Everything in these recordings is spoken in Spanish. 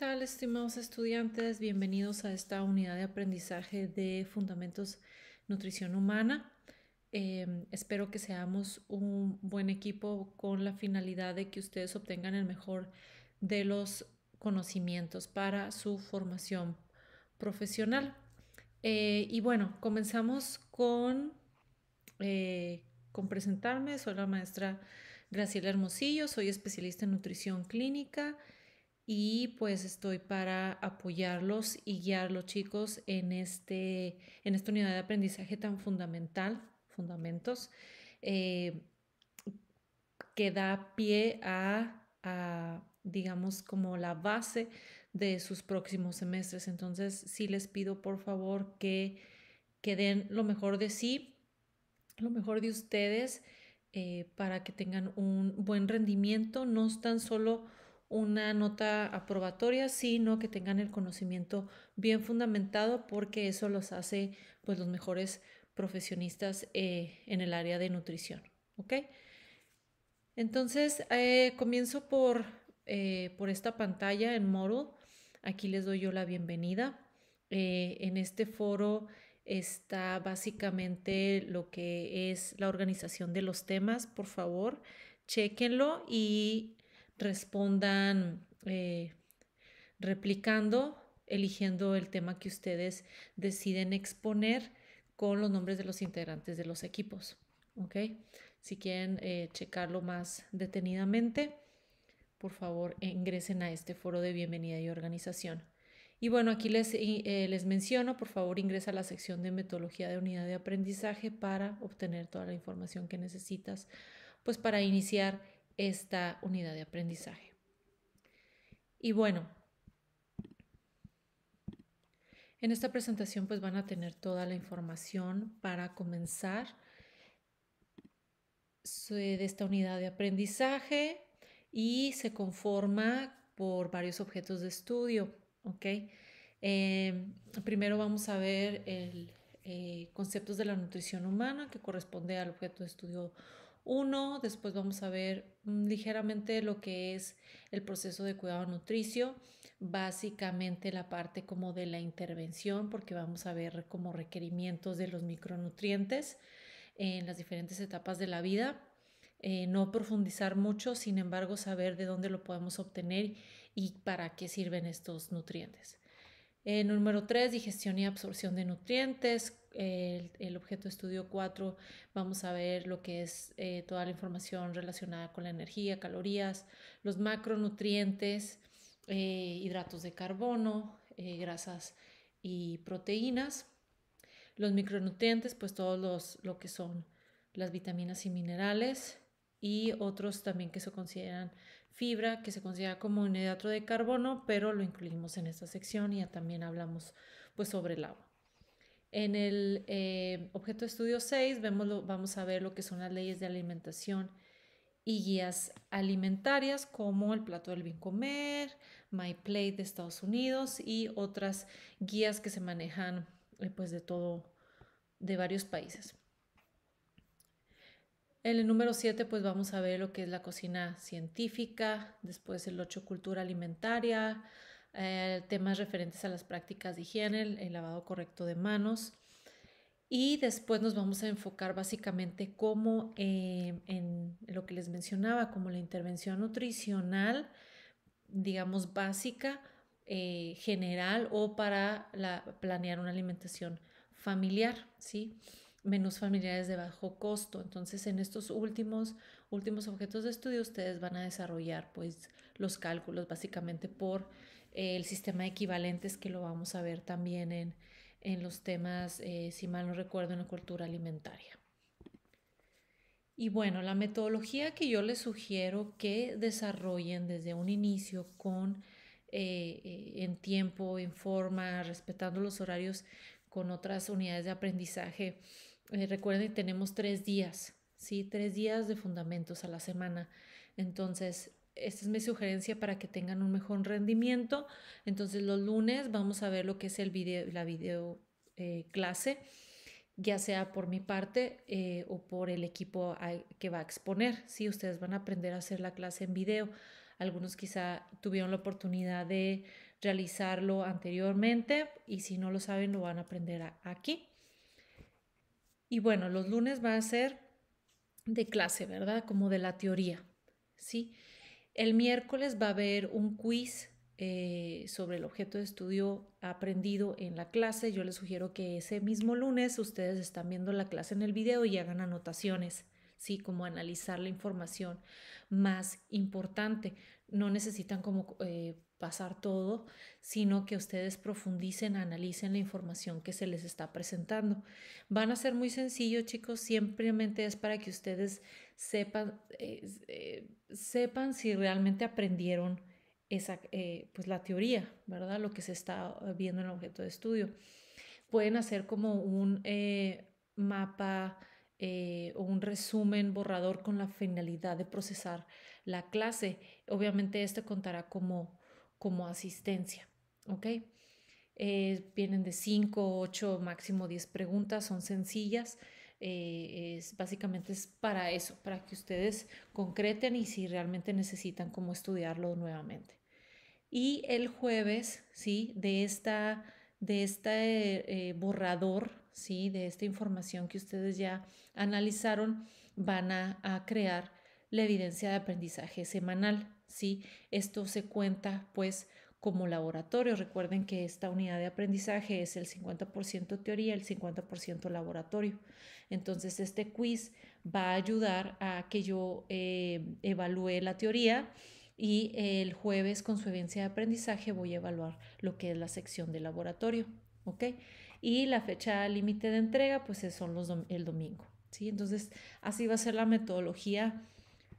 tal, estimados estudiantes? Bienvenidos a esta unidad de aprendizaje de Fundamentos Nutrición Humana. Em, espero que seamos un buen equipo con la finalidad de que ustedes obtengan el mejor de los conocimientos para su formación profesional. Eh, y bueno, comenzamos con, eh, con presentarme. Soy la maestra Graciela Hermosillo, soy especialista en nutrición clínica y pues estoy para apoyarlos y guiarlos chicos en, este, en esta unidad de aprendizaje tan fundamental, fundamentos, eh, que da pie a, digamos, como la base de sus próximos semestres. Entonces, sí les pido por favor que, den lo mejor de sí, lo mejor de ustedes. Eh, para que tengan un buen rendimiento, no tan solo una nota aprobatoria, sino que tengan el conocimiento bien fundamentado porque eso los hace pues los mejores profesionistas eh, en el área de nutrición. ¿Ok? Entonces, eh, comienzo por, eh, por esta pantalla en moro Aquí les doy yo la bienvenida. en este foro está básicamente lo que es la organización de los temas. Por favor, chequenlo y respondan eh, replicando, eligiendo el tema que ustedes deciden exponer con los nombres de los integrantes de los equipos. Si quieren eh, checarlo más detenidamente, por favor ingresen a este foro de bienvenida y organización. Y bueno, aquí les, eh, les menciono, por favor ingresa a la sección de metodología de unidad de aprendizaje para obtener toda la información que necesitas, pues para iniciar esta unidad de aprendizaje. Y bueno, en esta presentación pues van a tener toda la información para comenzar de esta unidad de aprendizaje y se conforma por varios objetos de estudio, ¿ok? Em, primero vamos a ver el, eh, conceptos de la nutrición humana que corresponde al objeto de estudio uno, después vamos a ver mm, ligeramente lo que es el proceso de cuidado nutricio, básicamente la parte como de la intervención, porque vamos a ver como requerimientos de los micronutrientes en las diferentes etapas de la vida. Eh, no profundizar mucho, sin embargo, saber de dónde lo podemos obtener y para qué sirven estos nutrientes. Eh, número 3, digestión y absorción de nutrientes el, objeto estudio 4 vamos a ver lo que es eh, toda la información relacionada con la energía, calorías, los macronutrientes, eh, hidratos de carbono, eh, grasas y proteínas. Los micronutrientes, pues todos los, lo que son las vitaminas y minerales y otros también que se consideran fibra, que se considera como un hidrato de carbono, pero lo incluimos en esta sección y ya también hablamos pues sobre el agua. En el eh, objeto de estudio 6 vemos vamos a ver lo que son las leyes de alimentación y guías alimentarias como el plato del bien comer, My Plate de Estados Unidos y otras guías que se manejan eh, pues, de todo, de varios países. En el número 7 pues vamos a ver lo que es la cocina científica, después el 8 cultura alimentaria, eh, temas referentes a las prácticas de higiene, el, lavado correcto de manos. Y después nos vamos a enfocar básicamente como eh, en lo que les mencionaba, como la intervención nutricional, digamos, básica, eh, general o para planear una alimentación familiar, ¿sí? Menús familiares de bajo costo. Entonces, en estos últimos, últimos objetos de estudio, ustedes van a desarrollar, pues, los cálculos básicamente por eh, el sistema de equivalentes que lo vamos a ver también en, los temas, eh, si mal no recuerdo, en la cultura alimentaria. Y bueno, la metodología que yo les sugiero que desarrollen desde un inicio con eh, en tiempo, en forma, respetando los horarios con otras unidades de aprendizaje. recuerden recuerden, tenemos tres días, ¿sí? Tres días de fundamentos a la semana. Entonces, esta es mi sugerencia para que tengan un mejor rendimiento. Entonces los lunes vamos a ver lo que es el video, la video eh, clase, ya sea por mi parte eh, o por el equipo que va a exponer. Si ustedes van a aprender a hacer la clase en video. Algunos quizá tuvieron la oportunidad de realizarlo anteriormente y si no lo saben lo van a aprender aquí. Y bueno, los lunes va a ser de clase, ¿verdad? Como de la teoría, ¿sí? sí el miércoles va a haber un quiz eh, sobre el objeto de estudio aprendido en la clase. Yo les sugiero que ese mismo lunes ustedes están viendo la clase en el video y hagan anotaciones. ¿sí? Como analizar la información más importante. No necesitan como eh, pasar todo, sino que ustedes profundicen, analicen la información que se les está presentando. Van a ser muy sencillos, chicos, simplemente es para que ustedes sepan, eh, sepan si realmente aprendieron esa, eh, pues la teoría, ¿verdad? Lo que se está eh, viendo en el objeto de estudio. Pueden hacer como un mapa o un resumen borrador con la finalidad de procesar la clase. Obviamente esto contará como como asistencia, ¿ok? Eh, vienen de 5, 8, máximo 10 preguntas, son sencillas. Eh, básicamente es para eso, para que ustedes concreten y si realmente necesitan cómo estudiarlo nuevamente. Y el jueves, ¿sí? De esta de este eh, borrador, ¿sí? de esta información que ustedes ya analizaron, van a crear la evidencia de aprendizaje semanal. ¿sí? Esto se cuenta pues como laboratorio. Recuerden que esta unidad de aprendizaje es el 50% teoría, el 50% laboratorio. Entonces, este quiz va a ayudar a que yo eh, evalúe la teoría y el jueves con su evidencia de aprendizaje voy a evaluar lo que es la sección de laboratorio. ¿Ok? Y la fecha límite de entrega, pues son el domingo. ¿sí? Entonces, así va a ser la metodología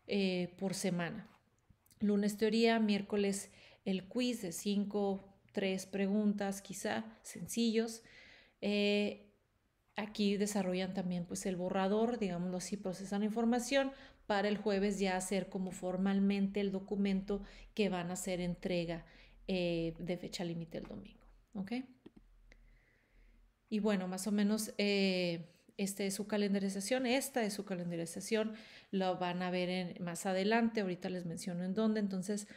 eh, por semana. Lunes teoría, miércoles el quiz de cinco, tres preguntas quizá, sencillos. Eh, aquí desarrollan también pues el borrador, digámoslo así, procesan información para el jueves ya hacer como formalmente el documento que van a hacer entrega eh, de fecha límite el domingo. Y bueno, más o menos eh, este es su calendarización, esta es su calendarización, lo van a ver más adelante, ahorita les menciono en dónde. Entonces,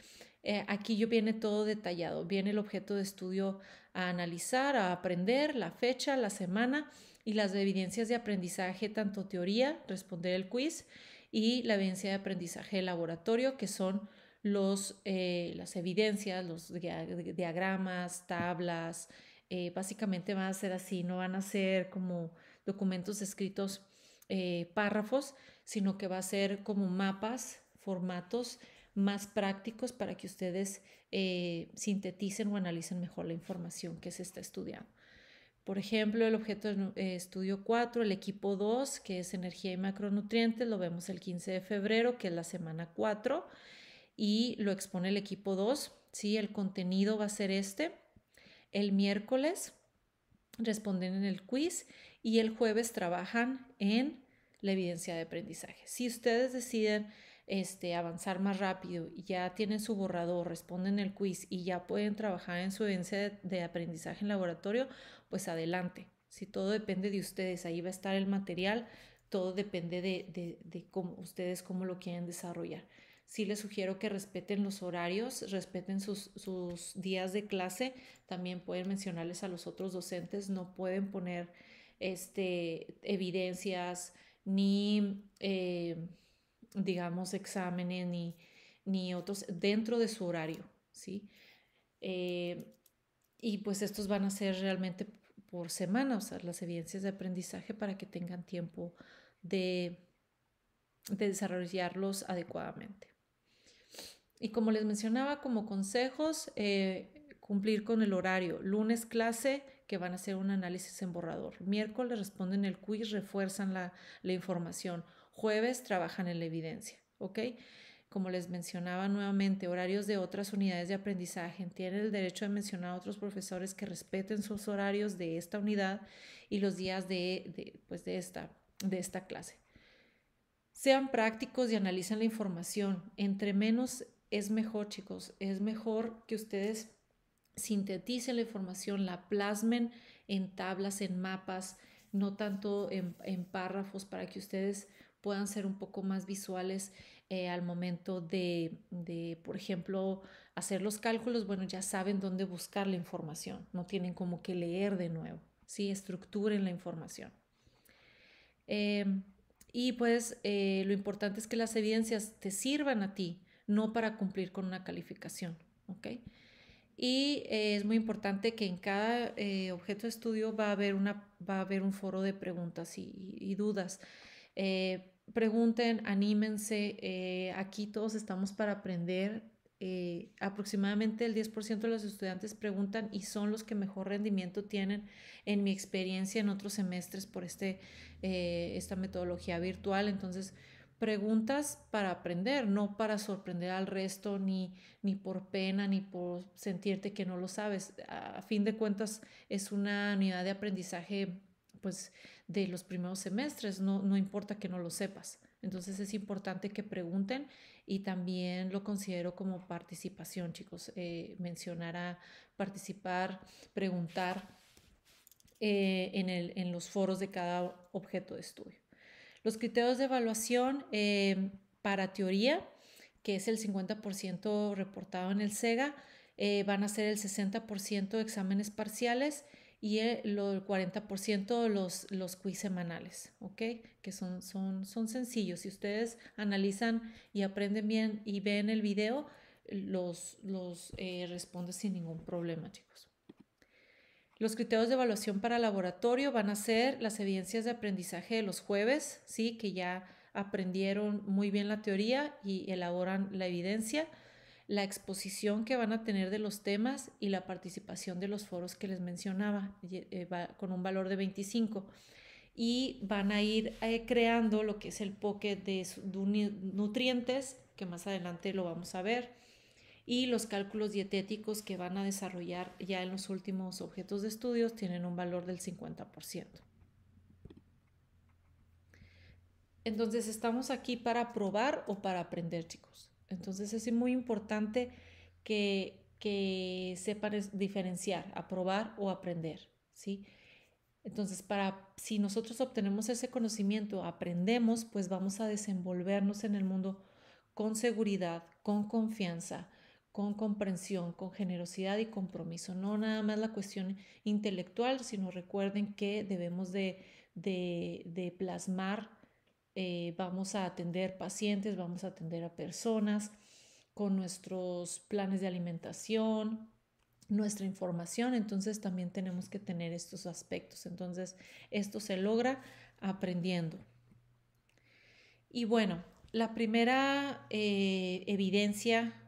eh, aquí yo viene todo detallado, viene el objeto de estudio a analizar, a aprender, la fecha, la semana y las evidencias de aprendizaje, tanto teoría, responder el quiz y la evidencia de aprendizaje de laboratorio, que son los, eh, las evidencias, los diagramas, tablas, eh, básicamente van a ser así, no van a ser como documentos escritos, eh, párrafos, sino que va a ser como mapas, formatos más prácticos para que ustedes eh, sinteticen o analicen mejor la información que se está estudiando. Por ejemplo, el objeto de eh, estudio 4, el equipo 2, que es energía y macronutrientes, lo vemos el 15 de febrero, que es la semana 4, y lo expone el equipo 2. ¿sí? El contenido va a ser este. El miércoles responden en el quiz y el jueves trabajan en la evidencia de aprendizaje. Si ustedes deciden este, avanzar más rápido y ya tienen su borrador, responden el quiz y ya pueden trabajar en su evidencia de, aprendizaje en laboratorio, pues adelante. Si todo depende de ustedes, ahí va a estar el material, todo depende de, ustedes cómo lo quieren desarrollar sí les sugiero que respeten los horarios, respeten sus, sus, días de clase. También pueden mencionarles a los otros docentes, no pueden poner este, evidencias, ni, eh, digamos, exámenes, ni, otros dentro de su horario, ¿sí? Eh, y pues estos van a ser realmente por semana, o sea, las evidencias de aprendizaje para que tengan tiempo de, desarrollarlos adecuadamente. Y como les mencionaba, como consejos, eh, cumplir con el horario. Lunes clase, que van a hacer un análisis en borrador. Miércoles responden el quiz, refuerzan la, información. Jueves trabajan en la evidencia, ¿ok? Como les mencionaba nuevamente, horarios de otras unidades de aprendizaje. Tienen el derecho de mencionar a otros profesores que respeten sus horarios de esta unidad y los días de, de, pues, de, esta, de esta clase. Sean prácticos y analicen la información. Entre menos es mejor, chicos. Es mejor que ustedes sinteticen la información, la plasmen en tablas, en mapas, no tanto en, párrafos para que ustedes puedan ser un poco más visuales eh, al momento de, de, por ejemplo, hacer los cálculos, bueno, ya saben dónde buscar la información, no tienen como que leer de nuevo, ¿sí? Estructuren la información. Em, y pues eh, lo importante es que las evidencias te sirvan a ti, no para cumplir con una calificación, ¿ok? Y eh, es muy importante que en cada eh, objeto de estudio va a, haber va a haber un foro de preguntas y, dudas. Eh, pregunten, anímense, aquí todos estamos para aprender. aproximadamente el 10% de los estudiantes preguntan y son los que mejor rendimiento tienen en mi experiencia en otros semestres por este, esta metodología virtual. Entonces, preguntas para aprender, no para sorprender al resto, ni, ni por pena, ni por sentirte que no lo sabes. A fin de cuentas, es una unidad de aprendizaje pues de los primeros semestres, no, importa que no lo sepas. Entonces es importante que pregunten y también lo considero como participación, chicos. Eh, mencionar a participar, preguntar eh, el, en los foros de cada objeto de estudio. Los criterios de evaluación eh, para teoría, que es el 50% reportado en el SEGA, eh, van a ser el 60% de exámenes parciales y el, 40% los, los quiz semanales, ¿ok? Que son, son, son sencillos. Si ustedes analizan y aprenden bien y ven el video, los, los eh, responde sin ningún problema, chicos. Los criterios de evaluación para laboratorio van a ser las evidencias de aprendizaje de los jueves, ¿sí? que ya aprendieron muy bien la teoría y elaboran la evidencia, la exposición que van a tener de los temas y la participación de los foros que les mencionaba, eh, con un valor de 25. Y van a ir eh, creando lo que es el pocket de nutrientes, que más adelante lo vamos a ver y los cálculos dietéticos que van a desarrollar ya en los últimos objetos de estudios tienen un valor del 50%. Entonces estamos aquí para probar o para aprender, chicos. Entonces es muy importante que, que sepan diferenciar, aprobar o aprender, ¿sí? Entonces, para si nosotros obtenemos ese conocimiento, aprendemos, pues vamos a desenvolvernos en el mundo con seguridad, con confianza, con comprensión, con generosidad y compromiso. No nada más la cuestión intelectual, sino recuerden que debemos de, plasmar, eh, vamos a atender pacientes, vamos a atender a personas con nuestros planes de alimentación, nuestra información, entonces también tenemos que tener estos aspectos. Entonces, esto se logra aprendiendo. Y bueno, la primera eh, evidencia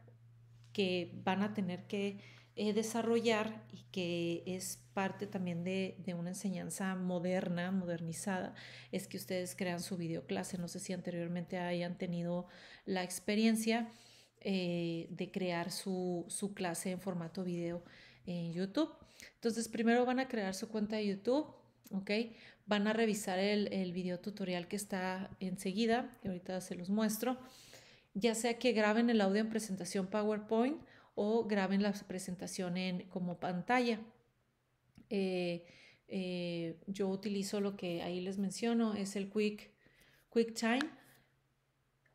que van a tener que eh, desarrollar y que es parte también de, una enseñanza moderna, modernizada, es que ustedes crean su videoclase. No sé si anteriormente hayan tenido la experiencia eh, de crear su, su, clase en formato video en YouTube. Entonces, primero van a crear su cuenta de YouTube, ¿ok? Van a revisar el, el video tutorial que está enseguida, que ahorita se los muestro ya sea que graben el audio en presentación PowerPoint o graben la presentación en, como pantalla. Eh, eh, yo utilizo lo que ahí les menciono, es el QuickTime.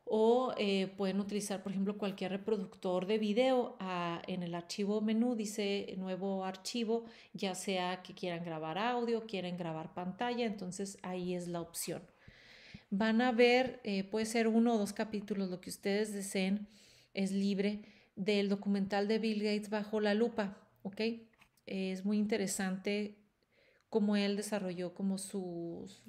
O eh, pueden utilizar, por ejemplo, cualquier reproductor de video ah, en el archivo menú, dice nuevo archivo, ya sea que quieran grabar audio, quieren grabar pantalla, entonces ahí es la opción. Van a ver, eh, puede ser uno o dos capítulos, lo que ustedes deseen, es libre, del documental de Bill Gates bajo la lupa, ¿ok? Es muy interesante cómo él desarrolló como sus,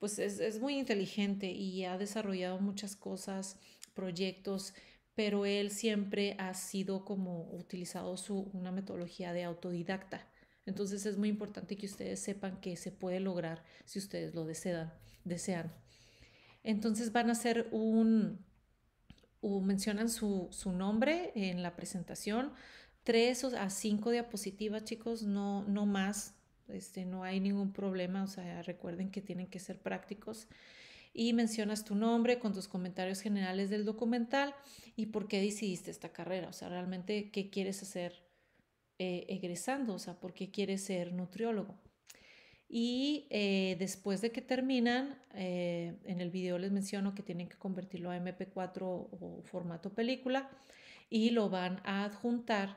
pues es, muy inteligente y ha desarrollado muchas cosas, proyectos, pero él siempre ha sido como utilizado su, una metodología de autodidacta. Entonces es muy importante que ustedes sepan que se puede lograr si ustedes lo desean. Entonces van a hacer un, mencionan su, nombre en la presentación, tres a cinco diapositivas, chicos, no, no más, este, no hay ningún problema, o sea, recuerden que tienen que ser prácticos. Y mencionas tu nombre con tus comentarios generales del documental y por qué decidiste esta carrera, o sea, realmente qué quieres hacer eh, egresando, o sea, por qué quieres ser nutriólogo. Y eh, después de que terminan, eh, en el video les menciono que tienen que convertirlo a MP4 o, formato película y lo van a adjuntar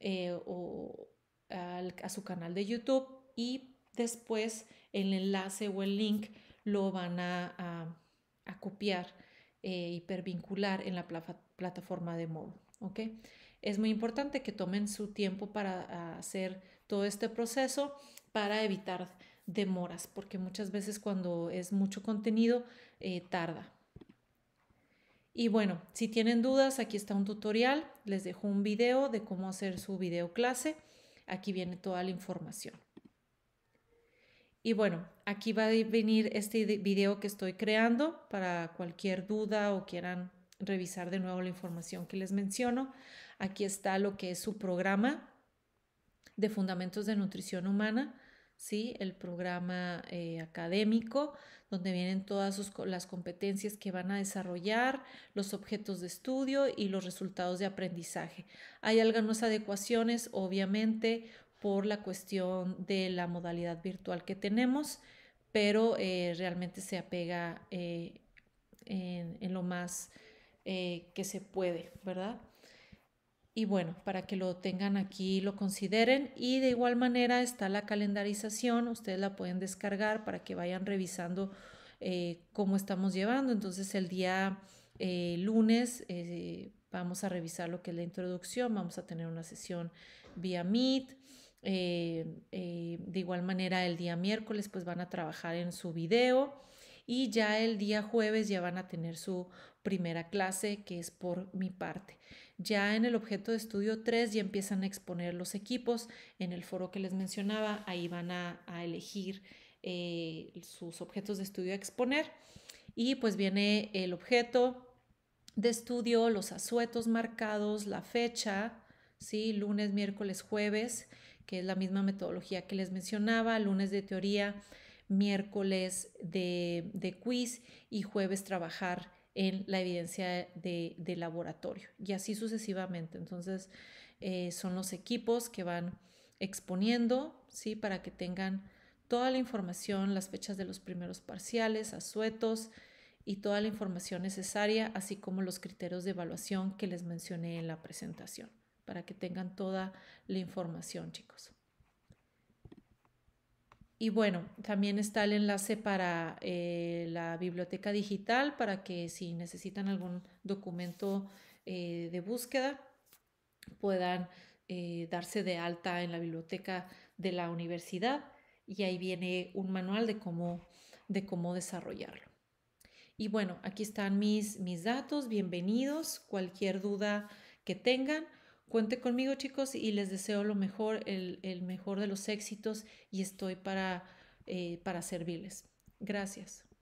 eh, a su canal de YouTube y después el enlace o el link lo van a, copiar e hipervincular en la plataforma de modo. ¿okay? Es muy importante que tomen su tiempo para hacer todo este proceso para evitar demoras, porque muchas veces cuando es mucho contenido eh, tarda. Y bueno, si tienen dudas, aquí está un tutorial, les dejo un video de cómo hacer su video clase, aquí viene toda la información. Y bueno, aquí va a venir este video que estoy creando para cualquier duda o quieran revisar de nuevo la información que les menciono. Aquí está lo que es su programa de Fundamentos de Nutrición Humana. ¿sí? el programa eh, académico, donde vienen todas las competencias que van a desarrollar, los objetos de estudio y los resultados de aprendizaje. Hay algunas adecuaciones, obviamente, por la cuestión de la modalidad virtual que tenemos, pero eh, realmente se apega eh, en, lo más que se puede, ¿verdad? Y bueno, para que lo tengan aquí, lo consideren. Y de igual manera está la calendarización, ustedes la pueden descargar para que vayan revisando eh, cómo estamos llevando. Entonces el día eh, lunes eh, vamos a revisar lo que es la introducción, vamos a tener una sesión vía Meet. de igual manera el día miércoles pues van a trabajar en su video y ya el día jueves ya van a tener su primera clase que es por mi parte. Ya en el objeto de estudio 3 ya empiezan a exponer los equipos. En el foro que les mencionaba, ahí van a, elegir eh, sus objetos de estudio a exponer. Y pues viene el objeto de estudio, los asuetos marcados, la fecha, ¿sí? lunes, miércoles, jueves, que es la misma metodología que les mencionaba, lunes de teoría, miércoles de, de quiz y jueves trabajar en la evidencia de, laboratorio y así sucesivamente. Entonces, eh, son los equipos que van exponiendo, ¿sí? Para que tengan toda la información, las fechas de los primeros parciales, asuetos y toda la información necesaria, así como los criterios de evaluación que les mencioné en la presentación, para que tengan toda la información, chicos. Y bueno, también está el enlace para eh, la biblioteca digital para que si necesitan algún documento eh, de búsqueda puedan eh, darse de alta en la biblioteca de la universidad y ahí viene un manual de cómo, desarrollarlo. Y bueno, aquí están mis datos, bienvenidos, cualquier duda que tengan Cuente conmigo chicos y les deseo lo mejor, el, mejor de los éxitos y estoy para, eh, para servirles. Gracias.